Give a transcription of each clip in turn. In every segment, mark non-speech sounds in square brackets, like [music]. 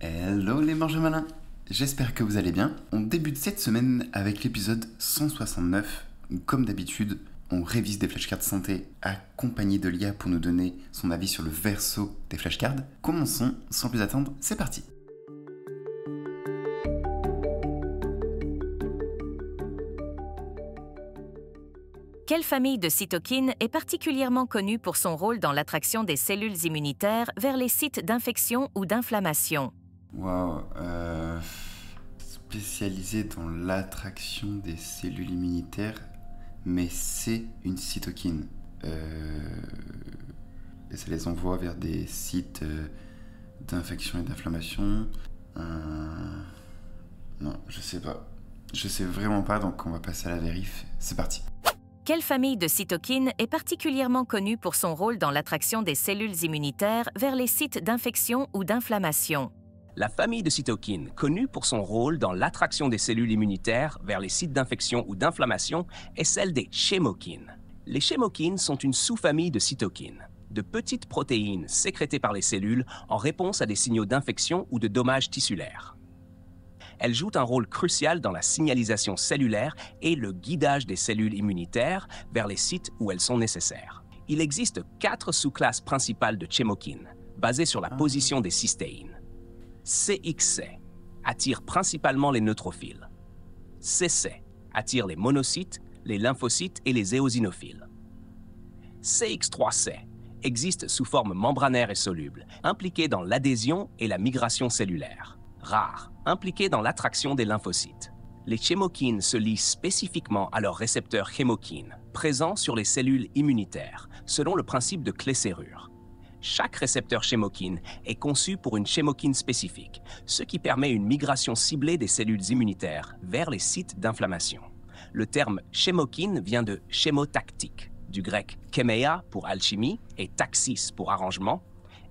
Hello les mangeurs malins J'espère que vous allez bien. On débute cette semaine avec l'épisode 169 comme d'habitude on révise des flashcards santé accompagné de l'IA pour nous donner son avis sur le verso des flashcards. Commençons sans plus attendre, c'est parti Quelle famille de cytokines est particulièrement connue pour son rôle dans l'attraction des cellules immunitaires vers les sites d'infection ou d'inflammation Wow, euh, Spécialisé dans l'attraction des cellules immunitaires, mais c'est une cytokine. Euh, et ça les envoie vers des sites euh, d'infection et d'inflammation. non, je sais pas. Je sais vraiment pas, donc on va passer à la vérif. C'est parti. Quelle famille de cytokines est particulièrement connue pour son rôle dans l'attraction des cellules immunitaires vers les sites d'infection ou d'inflammation la famille de cytokines, connue pour son rôle dans l'attraction des cellules immunitaires vers les sites d'infection ou d'inflammation, est celle des chémokines. Les chémokines sont une sous-famille de cytokines, de petites protéines sécrétées par les cellules en réponse à des signaux d'infection ou de dommages tissulaires. Elles jouent un rôle crucial dans la signalisation cellulaire et le guidage des cellules immunitaires vers les sites où elles sont nécessaires. Il existe quatre sous-classes principales de chémokines, basées sur la ah. position des cystéines. CXC attire principalement les neutrophiles. CC attire les monocytes, les lymphocytes et les éosinophiles. CX3C existe sous forme membranaire et soluble, impliquée dans l'adhésion et la migration cellulaire. Rare, impliquée dans l'attraction des lymphocytes. Les chémokines se lient spécifiquement à leurs récepteurs chémokines, présents sur les cellules immunitaires, selon le principe de clé-serrure. Chaque récepteur chémokine est conçu pour une chémokine spécifique, ce qui permet une migration ciblée des cellules immunitaires vers les sites d'inflammation. Le terme chémokine vient de chémotactique, du grec chemeia pour alchimie et taxis pour arrangement,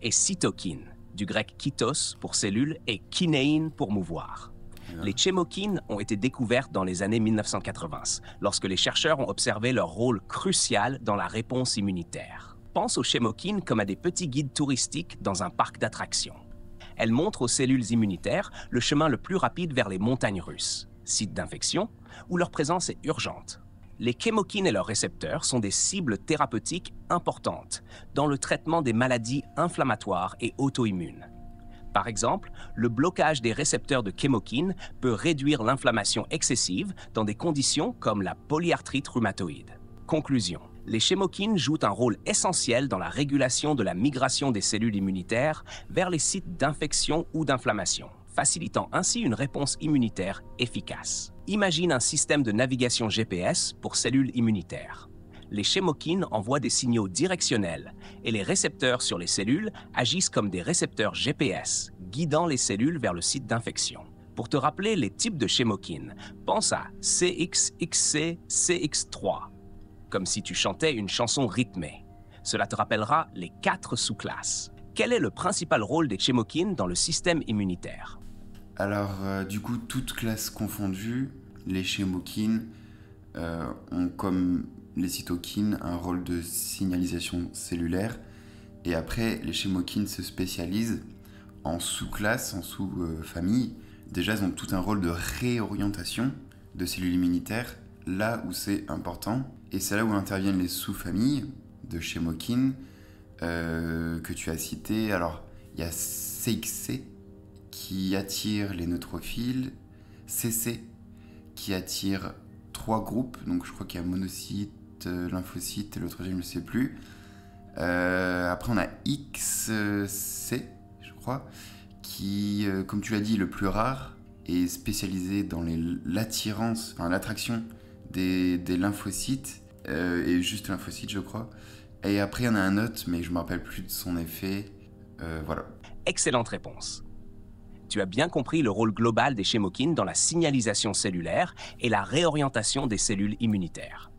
et cytokine, du grec kytos pour cellule et kinéine pour mouvoir. Les chémokines ont été découvertes dans les années 1980, lorsque les chercheurs ont observé leur rôle crucial dans la réponse immunitaire pense aux chémokines comme à des petits guides touristiques dans un parc d'attractions. Elles montrent aux cellules immunitaires le chemin le plus rapide vers les montagnes russes, sites d'infection, où leur présence est urgente. Les chémokines et leurs récepteurs sont des cibles thérapeutiques importantes dans le traitement des maladies inflammatoires et auto-immunes. Par exemple, le blocage des récepteurs de chémokines peut réduire l'inflammation excessive dans des conditions comme la polyarthrite rhumatoïde. Conclusion les chémokines jouent un rôle essentiel dans la régulation de la migration des cellules immunitaires vers les sites d'infection ou d'inflammation, facilitant ainsi une réponse immunitaire efficace. Imagine un système de navigation GPS pour cellules immunitaires. Les chémokines envoient des signaux directionnels et les récepteurs sur les cellules agissent comme des récepteurs GPS, guidant les cellules vers le site d'infection. Pour te rappeler les types de chémokines, pense à CXXC, CX3, comme si tu chantais une chanson rythmée. Cela te rappellera les quatre sous-classes. Quel est le principal rôle des Chemokines dans le système immunitaire Alors, euh, du coup, toutes classes confondues, les Chemokines euh, ont comme les cytokines un rôle de signalisation cellulaire. Et après, les Chemokines se spécialisent en sous-classes, en sous-familles. Déjà, elles ont tout un rôle de réorientation de cellules immunitaires là où c'est important, et c'est là où interviennent les sous-familles de chez euh, que tu as citées. Alors, il y a CXC qui attire les neutrophiles, CC qui attire trois groupes, donc je crois qu'il y a monocyte, euh, lymphocyte et l'autre, je ne sais plus. Euh, après, on a XC, je crois, qui, comme tu l'as dit, le plus rare est spécialisé dans l'attirance, enfin l'attraction des, lymphocytes, euh, et juste lymphocytes, je crois. Et après, il y en a un autre, mais je ne me rappelle plus de son effet. Euh, voilà. Excellente réponse. Tu as bien compris le rôle global des chémokines dans la signalisation cellulaire et la réorientation des cellules immunitaires.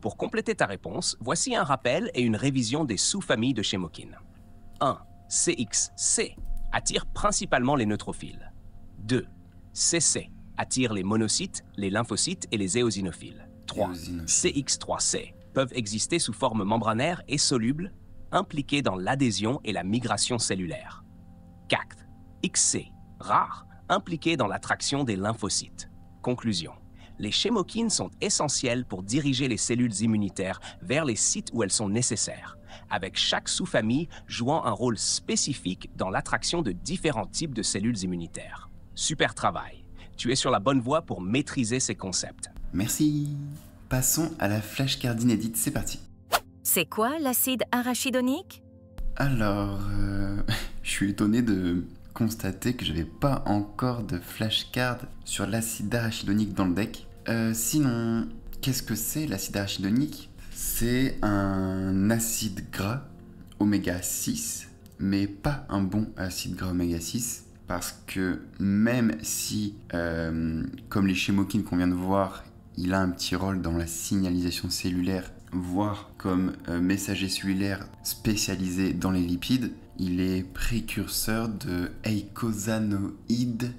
Pour compléter ta réponse, voici un rappel et une révision des sous-familles de chémokines. 1. CXC attire principalement les neutrophiles. 2. CC attirent les monocytes, les lymphocytes et les éosinophiles. 3. CX3C peuvent exister sous forme membranaire et soluble, impliqués dans l'adhésion et la migration cellulaire. 4. XC, rare, impliqué dans l'attraction des lymphocytes. Conclusion. Les chémokines sont essentielles pour diriger les cellules immunitaires vers les sites où elles sont nécessaires, avec chaque sous-famille jouant un rôle spécifique dans l'attraction de différents types de cellules immunitaires. Super travail tu es sur la bonne voie pour maîtriser ces concepts. Merci. Passons à la flashcard inédite, c'est parti. C'est quoi l'acide arachidonique Alors, euh, [laughs] je suis étonné de constater que j'avais pas encore de flashcard sur l'acide arachidonique dans le deck. Euh, sinon, qu'est-ce que c'est l'acide arachidonique C'est un acide gras oméga 6, mais pas un bon acide gras oméga 6 parce que même si, euh, comme les chémokines qu'on vient de voir, il a un petit rôle dans la signalisation cellulaire, voire comme euh, messager cellulaire spécialisé dans les lipides, il est précurseur de eicosanoïdes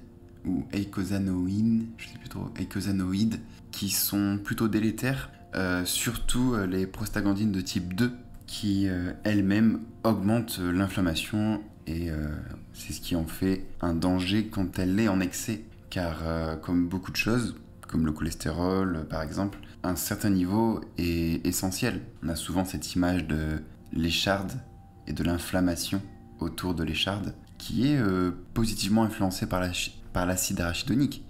ou eicosanoïnes, je sais plus trop, eicosanoïdes, qui sont plutôt délétères, euh, surtout les prostaglandines de type 2, qui elles-mêmes augmentent l'inflammation et euh, c'est ce qui en fait un danger quand elle est en excès. Car euh, comme beaucoup de choses, comme le cholestérol par exemple, un certain niveau est essentiel. On a souvent cette image de l'écharde et de l'inflammation autour de l'écharde qui est euh, positivement influencée par l'acide arachidonique.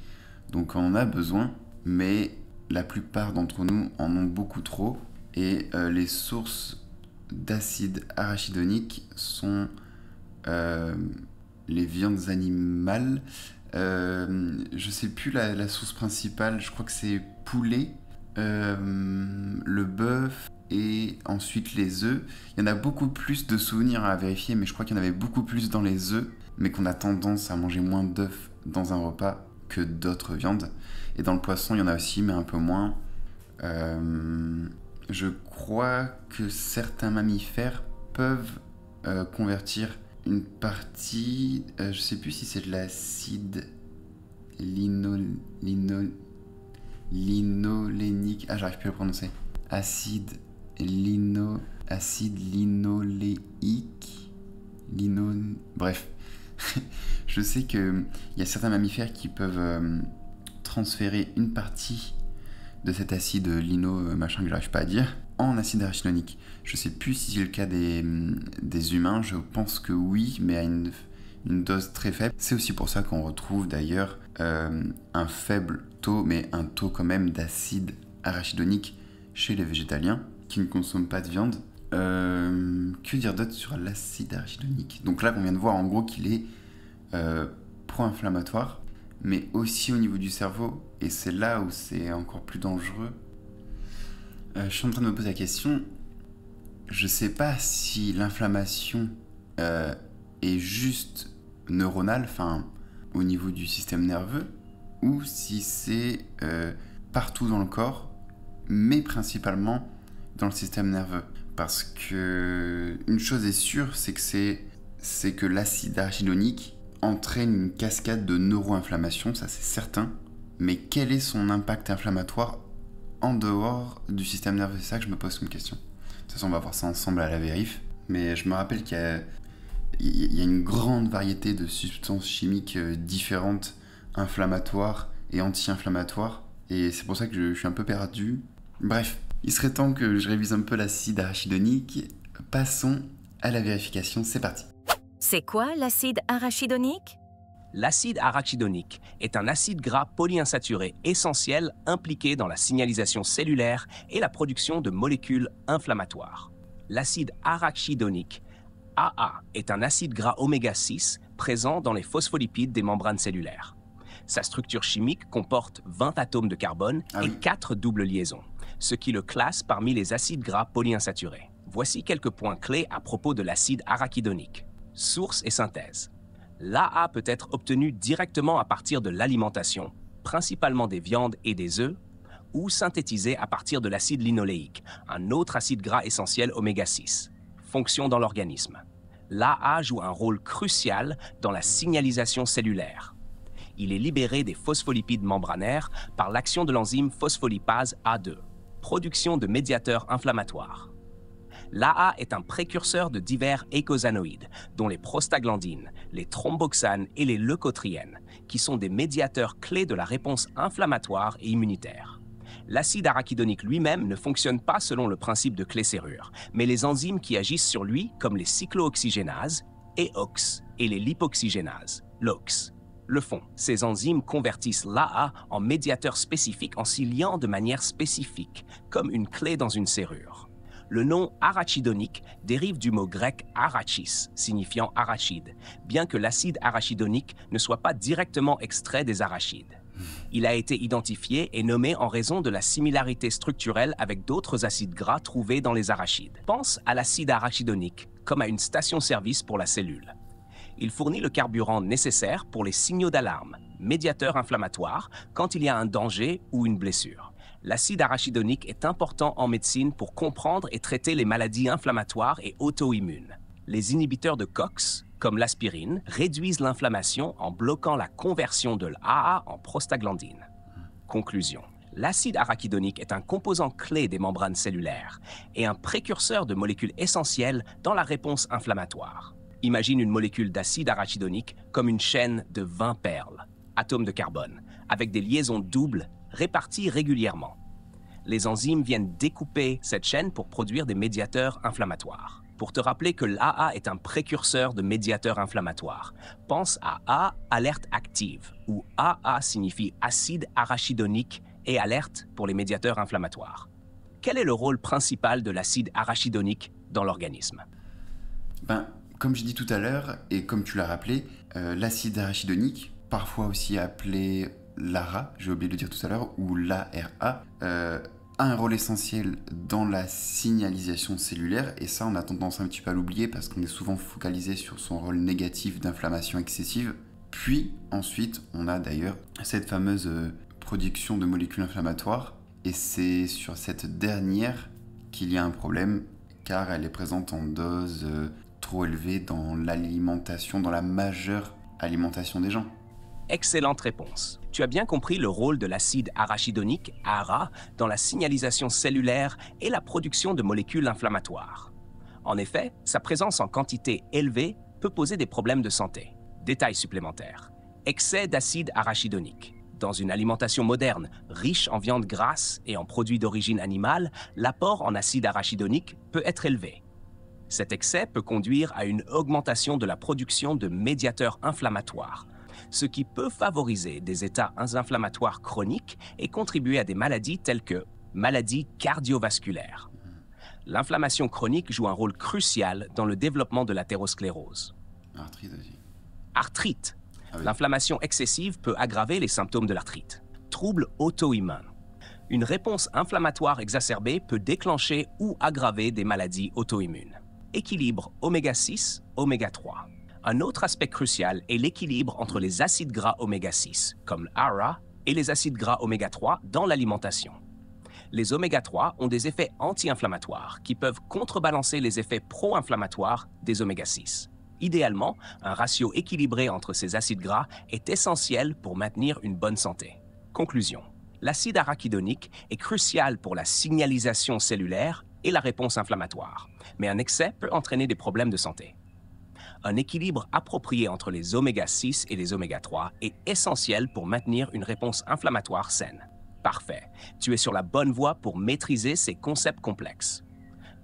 Donc on en a besoin, mais la plupart d'entre nous en ont beaucoup trop et les sources d'acide arachidonique sont euh, les viandes animales. Euh, je sais plus la, la, sauce principale, je crois que c'est poulet, euh, le bœuf et ensuite les œufs. Il y en a beaucoup plus de souvenirs à vérifier, mais je crois qu'il y en avait beaucoup plus dans les œufs, mais qu'on a tendance à manger moins d'œufs dans un repas que d'autres viandes. Et dans le poisson, il y en a aussi, mais un peu moins. je crois que certains mammifères peuvent convertir une partie, euh, je sais plus si c'est de l'acide linol linolénique. Ah, j'arrive plus à le prononcer. Acide lino, acide linoléique, lino. Bref, [laughs] je sais que il y a certains mammifères qui peuvent euh, transférer une partie de cet acide lino euh, machin que j'arrive pas à dire en acide arachidonique. Je sais plus si c'est le cas des, humains, je pense que oui, mais à une, dose très faible. C'est aussi pour ça qu'on retrouve d'ailleurs euh, un faible taux, mais un taux quand même d'acide arachidonique chez les végétaliens qui ne consomment pas de viande. Euh, que dire d'autre sur l'acide arachidonique Donc là, on vient de voir en gros qu'il est euh, pro-inflammatoire, mais aussi au niveau du cerveau. Et c'est là où c'est encore plus dangereux euh, je suis en train de me poser la question. Je sais pas si l'inflammation euh, est juste neuronale, enfin au niveau du système nerveux, ou si c'est euh, partout dans le corps, mais principalement dans le système nerveux. Parce que une chose est sûre, c'est que c'est c'est que l'acide argilonique entraîne une cascade de neuroinflammation, ça c'est certain. Mais quel est son impact inflammatoire en dehors du système nerveux. C'est ça que je me pose comme question. De toute façon, on va voir ça ensemble à la vérif. Mais je me rappelle qu'il y a, une grande variété de substances chimiques euh, différentes, inflammatoires et anti-inflammatoires. Et c'est pour ça que je, suis un peu perdu. Bref, il serait temps que je révise un peu l'acide arachidonique. Passons à la vérification, c'est parti. C'est quoi l'acide arachidonique L'acide arachidonique est un acide gras polyinsaturé essentiel impliqué dans la signalisation cellulaire et la production de molécules inflammatoires. L'acide arachidonique AA est un acide gras oméga 6 présent dans les phospholipides des membranes cellulaires. Sa structure chimique comporte 20 atomes de carbone ah et 4 doubles liaisons, ce qui le classe parmi les acides gras polyinsaturés. Voici quelques points clés à propos de l'acide arachidonique. Source et synthèse l'AA peut être obtenu directement à partir de l'alimentation, principalement des viandes et des œufs, ou synthétisé à partir de l'acide linoléique, un autre acide gras essentiel oméga 6. Fonction dans l'organisme. L'AA joue un rôle crucial dans la signalisation cellulaire. Il est libéré des phospholipides membranaires par l'action de l'enzyme phospholipase A2, production de médiateurs inflammatoires. L'AA est un précurseur de divers écosanoïdes, dont les prostaglandines, les thromboxanes et les leucotriènes, qui sont des médiateurs clés de la réponse inflammatoire et immunitaire. L'acide arachidonique lui-même ne fonctionne pas selon le principe de clé-serrure, mais les enzymes qui agissent sur lui, comme les cyclooxygénases, EOX, et les lipoxygénases, LOX, le font. Ces enzymes convertissent l'AA en médiateur spécifique en s'y liant de manière spécifique, comme une clé dans une serrure. Le nom arachidonique dérive du mot grec arachis, signifiant arachide, bien que l'acide arachidonique ne soit pas directement extrait des arachides. Il a été identifié et nommé en raison de la similarité structurelle avec d'autres acides gras trouvés dans les arachides. Pense à l'acide arachidonique comme à une station-service pour la cellule. Il fournit le carburant nécessaire pour les signaux d'alarme, médiateurs inflammatoires, quand il y a un danger ou une blessure l'acide arachidonique est important en médecine pour comprendre et traiter les maladies inflammatoires et auto-immunes. Les inhibiteurs de COX, comme l'aspirine, réduisent l'inflammation en bloquant la conversion de l'AA en prostaglandine. Conclusion. L'acide arachidonique est un composant clé des membranes cellulaires et un précurseur de molécules essentielles dans la réponse inflammatoire. Imagine une molécule d'acide arachidonique comme une chaîne de 20 perles, atomes de carbone, avec des liaisons doubles répartis régulièrement. Les enzymes viennent découper cette chaîne pour produire des médiateurs inflammatoires. Pour te rappeler que l'AA est un précurseur de médiateurs inflammatoires, pense à A alerte active, où AA signifie acide arachidonique et alerte pour les médiateurs inflammatoires. Quel est le rôle principal de l'acide arachidonique dans l'organisme ben, Comme je dis tout à l'heure, et comme tu l'as rappelé, euh, l'acide arachidonique, parfois aussi appelé Lara, j'ai oublié de le dire tout à l'heure, ou l'ARA, euh, a un rôle essentiel dans la signalisation cellulaire, et ça on a tendance un petit peu à l'oublier parce qu'on est souvent focalisé sur son rôle négatif d'inflammation excessive. Puis ensuite on a d'ailleurs cette fameuse euh, production de molécules inflammatoires, et c'est sur cette dernière qu'il y a un problème, car elle est présente en dose euh, trop élevée dans l'alimentation, dans la majeure alimentation des gens. Excellente réponse. Tu as bien compris le rôle de l'acide arachidonique, ARA, dans la signalisation cellulaire et la production de molécules inflammatoires. En effet, sa présence en quantité élevée peut poser des problèmes de santé. Détail supplémentaire. Excès d'acide arachidonique. Dans une alimentation moderne, riche en viande grasse et en produits d'origine animale, l'apport en acide arachidonique peut être élevé. Cet excès peut conduire à une augmentation de la production de médiateurs inflammatoires, ce qui peut favoriser des états inflammatoires chroniques et contribuer à des maladies telles que maladies cardiovasculaires. L'inflammation chronique joue un rôle crucial dans le développement de l'athérosclérose. Arthrite Arthrite. Ah L'inflammation excessive peut aggraver les symptômes de l'arthrite. Troubles auto immuns Une réponse inflammatoire exacerbée peut déclencher ou aggraver des maladies auto-immunes. Équilibre oméga 6, oméga 3. Un autre aspect crucial est l'équilibre entre les acides gras oméga-6, comme l'ARA, et les acides gras oméga-3 dans l'alimentation. Les oméga-3 ont des effets anti-inflammatoires qui peuvent contrebalancer les effets pro-inflammatoires des oméga-6. Idéalement, un ratio équilibré entre ces acides gras est essentiel pour maintenir une bonne santé. Conclusion. L'acide arachidonique est crucial pour la signalisation cellulaire et la réponse inflammatoire, mais un excès peut entraîner des problèmes de santé un équilibre approprié entre les oméga 6 et les oméga 3 est essentiel pour maintenir une réponse inflammatoire saine. Parfait, tu es sur la bonne voie pour maîtriser ces concepts complexes.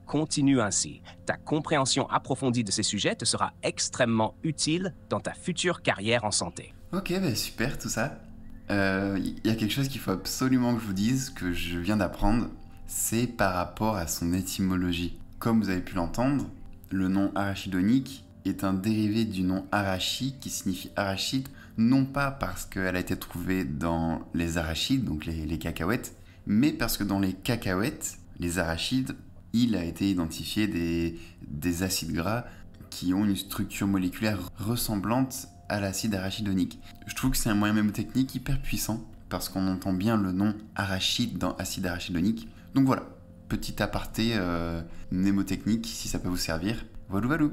Continue ainsi, ta compréhension approfondie de ces sujets te sera extrêmement utile dans ta future carrière en santé. Ok, ben super tout ça. Il euh, y a quelque chose qu'il faut absolument que je vous dise, que je viens d'apprendre, c'est par rapport à son étymologie. Comme vous avez pu l'entendre, le nom arachidonique est un dérivé du nom arachide qui signifie arachide, non pas parce qu'elle a été trouvée dans les arachides, donc les, cacahuètes, mais parce que dans les cacahuètes, les arachides, il a été identifié des, des acides gras qui ont une structure moléculaire ressemblante à l'acide arachidonique. Je trouve que c'est un moyen mnémotechnique hyper puissant parce qu'on entend bien le nom arachide dans acide arachidonique. Donc voilà, petit aparté euh, mnémotechnique si ça peut vous servir. Valou valou